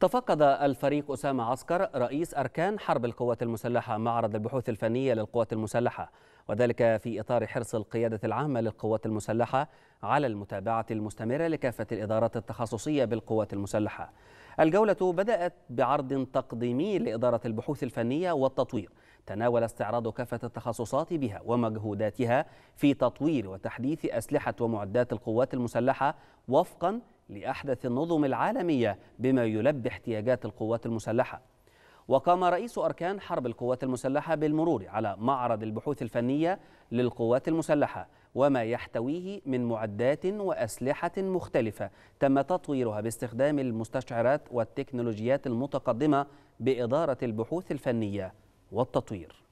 تفقد الفريق أسامة عسكر رئيس أركان حرب القوات المسلحة معرض البحوث الفنية للقوات المسلحة وذلك في إطار حرص القيادة العامة للقوات المسلحة على المتابعة المستمرة لكافة الإدارات التخصصية بالقوات المسلحة الجولة بدأت بعرض تقديمي لإدارة البحوث الفنية والتطوير تناول استعراض كافة التخصصات بها ومجهوداتها في تطوير وتحديث أسلحة ومعدات القوات المسلحة وفقا لأحدث النظم العالمية بما يلبي احتياجات القوات المسلحة وقام رئيس أركان حرب القوات المسلحة بالمرور على معرض البحوث الفنية للقوات المسلحة وما يحتويه من معدات وأسلحة مختلفة تم تطويرها باستخدام المستشعرات والتكنولوجيات المتقدمة بإدارة البحوث الفنية والتطوير